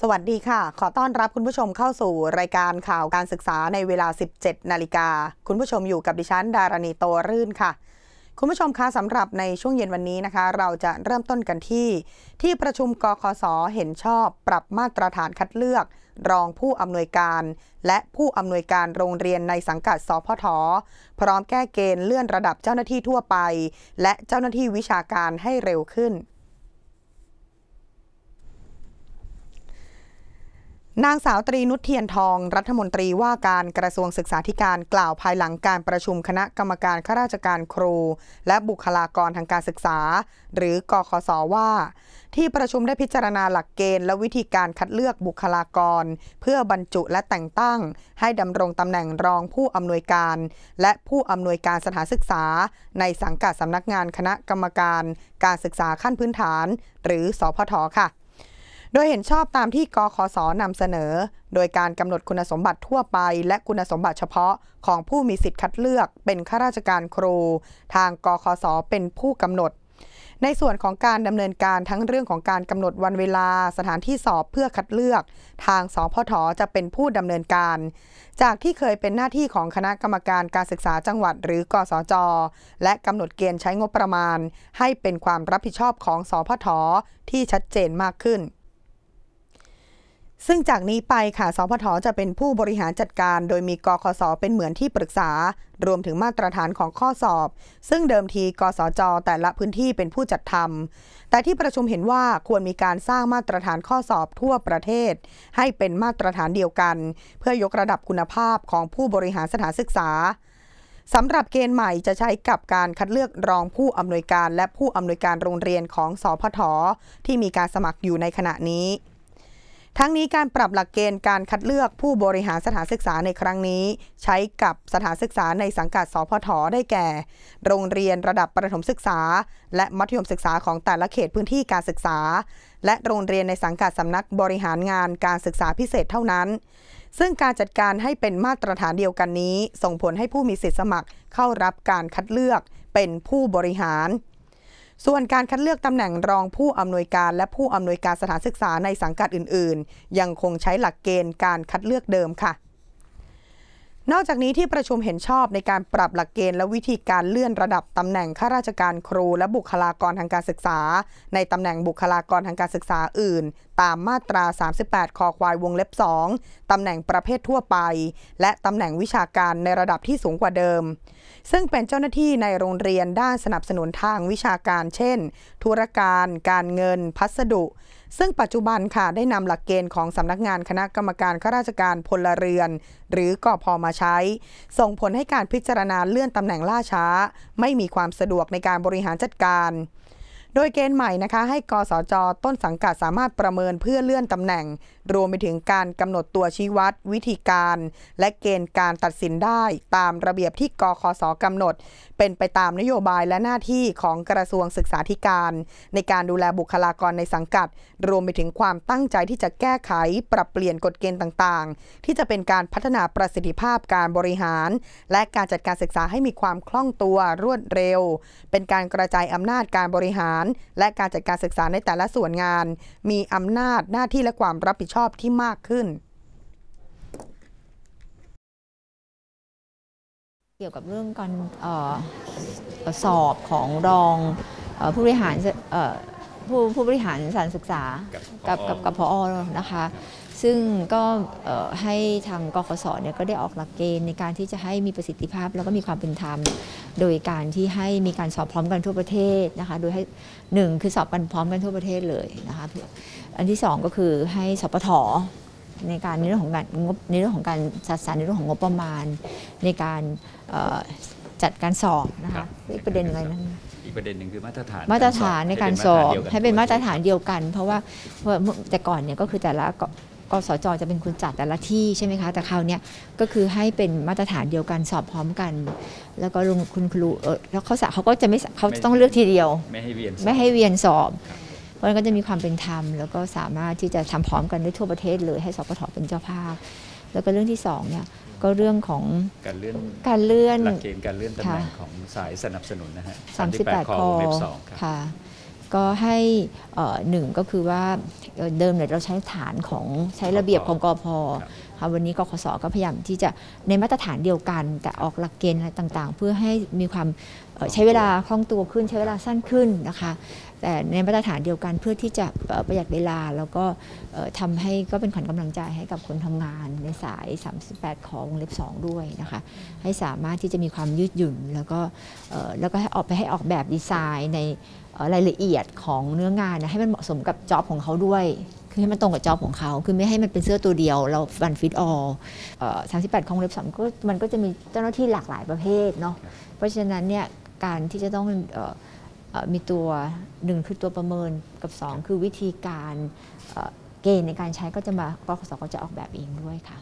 สวัสดีค่ะ ขอต้อนรับคุณผู้ชมเข้าสู่รายการข่าวการศึกษาในเวลา 17 นาฬิกาคุณผู้ชมอยู่กับดิฉันดารณีโตรื่นค่ะ คุณผู้ชมคะสำหรับในช่วงเย็นวันนี้นะคะ เราจะเริ่มต้นกันที่ ที่ประชุมกคสเห็นชอบปรับมาตรฐานคัดเลือก รองผู้อำนวยการและผู้อำนวยการโรงเรียนในสังกัดสพทพร้อมแก้เกณฑ์เลื่อนระดับเจ้าหน้าที่ทั่วไป และเจ้าหน้าที่วิชาการให้เร็วขึ้นนางสาวตรีนุชเทียนทอง รัฐมนตรีว่าการกระทรวงศึกษาธิการกล่าวภายหลังการประชุมคณะกรรมการข้าราชการครู และบุคลากรทางการศึกษา หรือกคสว่า ที่ประชุมได้พิจารณาหลักเกณฑ์และวิธีการคัดเลือกบุคลากร เพื่อบรรจุและแต่งตั้ง ให้ดำรงตำแหน่งรองผู้อำนวยการ และผู้อำนวยการสถานศึกษา ในสังกัดสำนักงานคณะกรรมการ การศึกษาขั้นพื้นฐาน หรือ สพทค่ะโดยเห็นชอบตามที่กคสนำเสนอ โดยการกำหนดคุณสมบัติทั่วไป และคุณสมบัติเฉพาะของผู้มีสิทธิ์คัดเลือก เป็นข้าราชการครู ทางกคสเป็นผู้กำหนด ในส่วนของการดำเนินการทั้งเรื่องของการกำหนดวันเวลาสถานที่สอบเพื่อคัดเลือก ทางสพทจะเป็นผู้ดำเนินการ จากที่เคยเป็นหน้าที่ของคณะกรรมการการศึกษาจังหวัดหรือกสจและกำหนดเกณฑ์ใช้งบประมาณ ให้เป็นความรับผิดชอบของสพทที่ชัดเจนมากขึ้นซึ่งจากนี้ไปค่ะ สพทจะเป็นผู้บริหารจัดการ โดยมีกคสเป็นเหมือนที่ปรึกษา รวมถึงมาตรฐานของข้อสอบ ซึ่งเดิมทีกสจแต่ละพื้นที่เป็นผู้จัดทาแต่ที่ประชุมเห็นว่าควรมีการสร้างมาตรฐานข้อสอบทั่วประเทศ ให้เป็นมาตรฐานเดียวกัน เพื่อยกระดับคุณภาพของผู้บริหารสถานศึกษาสำหรับเกณฑ์ใหม่จะใช้กับการคัดเลือกรองผู้อำนวยการและผู้อำนวยการโรงเรียนของสพท ที่มีการสมัครอยู่ในขณะนี้ทั้งนี้การปรับหลักเกณฑ์การคัดเลือกผู้บริหารสถานศึกษาในครั้งนี้ ใช้กับสถานศึกษาในสังกัดสพทได้แก่ โรงเรียนระดับประถมศึกษา และมัธยมศึกษาของแต่ละเขตพื้นที่การศึกษา และโรงเรียนในสังกัดสำนักบริหารงานการศึกษาพิเศษเท่านั้น ซึ่งการจัดการให้เป็นมาตรฐานเดียวกันนี้ ส่งผลให้ผู้มีสิทธิสมัครเข้ารับการคัดเลือกเป็นผู้บริหารส่วนการคัดเลือกตำแหน่งรองผู้อำนวยการและผู้อำนวยการสถานศึกษาในสังกัดอื่น ๆ ยังคงใช้หลักเกณฑ์การคัดเลือกเดิมค่ะนอกจากนี้ที่ประชุมเห็นชอบในการปรับหลักเกณฑ์และวิธีการเลื่อนระดับตำแหน่งข้าราชการครูและบุคลากรทางการศึกษา ในตำแหน่งบุคลากรทางการศึกษาอื่น ตามมาตรา 38คอควายวงเล็บ2ตำแหน่งประเภททั่วไป และตำแหน่งวิชาการในระดับที่สูงกว่าเดิม ซึ่งเป็นเจ้าหน้าที่ในโรงเรียนด้านสนับสนุนทางวิชาการ เช่นธุรการ การเงิน พัสดุซึ่งปัจจุบันค่ะ ได้นำหลักเกณฑ์ของสำนักงานคณะกรรมการข้าราชการพลเรือน หรือกอพอมาใช้ ส่งผลให้การพิจารณาเลื่อนตำแหน่งล่าช้า ไม่มีความสะดวกในการบริหารจัดการ โดยเกณฑ์ใหม่นะคะ ให้กสจต้นสังกัดสามารถประเมินเพื่อเลื่อนตำแหน่ง รวมไปถึงการกำหนดตัวชี้วัด วิธีการ และเกณฑ์การตัดสินได้ตามระเบียบที่กคสกำหนดเป็นไปตามนโยบายและหน้าที่ของกระทรวงศึกษาธิการในการดูแลบุคลากรในสังกัด รวมไปถึงความตั้งใจที่จะแก้ไขปรับเปลี่ยนกฎเกณฑ์ต่างๆ ที่จะเป็นการพัฒนาประสิทธิภาพการบริหารและการจัดการศึกษาให้มีความคล่องตัวรวดเร็ว เป็นการกระจายอำนาจการบริหารและการจัดการศึกษาในแต่ละส่วนงาน มีอำนาจหน้าที่และความรับผิดชอบที่มากขึ้นเกี่ยวกับเรื่องการสอบของรองผู้บริหารผู้ผู้บริหารสารศึกษากับกับกับพอนะคะซึ่งก็ให้ทางกคศเนี่ยก็ได้ออกหลักเกณฑ์ในการที่จะให้มีประสิทธิภาพแล้วก็มีความเป็นธรรม โดยการที่ให้มีการสอบพร้อมกันทั่วประเทศนะคะโดยให้หนึ่งคือสอบกันพร้อมกันทั่วประเทศเลยนะคะอันที่สองก็คือให้สปทในการในเรื่องของการงบในเรื่องของการจัดสรรในเรื่องของงบประมาณในการจัดการสอบนะคะอีกประเด็นอะไรนั้นอีกประเด็นหนึ่งคือมาตรฐานมาตรฐานในการสอบให้เป็นมาตรฐานเดียวกัน เพราะว่าแต่ก่อนเนี่ยก็คือแต่ละกสจจะเป็นคนจัดแต่ละที่ใช่ไหมคะแต่คราวนี้ก็คือให้เป็นมาตรฐานเดียวกันสอบพร้อมกัน แล้วก็ลงคุณครูแล้วเขาสะเขาก็จะไม่เขาต้องเลือกทีเดียวไม่ให้เวียนไม่ให้เวียนสอบราะนั้นก็จะมีความเป็นธรรม แล้วก็สามารถที่จะทำพร้อมกันได้ทั่วประเทศเลย ให้สปทเป็นเจ้าภาพ แล้วก็เรื่องที่2เนี่ยก็เรื่องของ การเลื่อนการเลื่อนหลักเกณฑ์การเลื่อนตำแหน่งของสายสนับสนุนนะฮะสามสิบแปดคอค่ะก็ให้หนึ่งก็คือว่าเดิมเนี่ยเราใช้ฐานของใช้ระเบียบของกอพวันนี้กคสก็พยายามที่จะในมาตรฐานเดียวกัน แต่ออกหลักเกณฑ์อะไรต่างๆ เพื่อให้มีความใช้เวลาคล่องตัวขึ้นใช้เวลาสั้นขึ้นนะคะแต่ในมาตรฐานเดียวกันเพื่อที่จะประหยัดเวลาแล้วก็ทำให้ก็เป็นขวัญกำลังใจให้กับคนทำงานในสาย38ของเล็บ2ด้วยนะคะ ให้สามารถที่จะมีความยืดหยุ่นแล้วก็แล้วก็ให้ออกไปให้ออกแบบดีไซน์ ในรายละเอียดของเนื้องานนะให้มันเหมาะสมกับจ็อบของเขาด้วยคือให้มันตรงกับจอบของเขา คือไม่ให้มันเป็นเสื้อตัวเดียว เราฟันฟิตออลสามสิบแปดของเล็บสอมก็มันก็จะมีเจ้าหน้าที่หลากหลายประเภทเนาะ เพราะฉะนั้นเนี่ยการที่จะต้องมีตัวหนึ่งคือตัวประเมินกับ 2 คือวิธีการเกณฑ์ในการใช้ก็จะมากสก็จะออกแบบเองด้วยค่ะ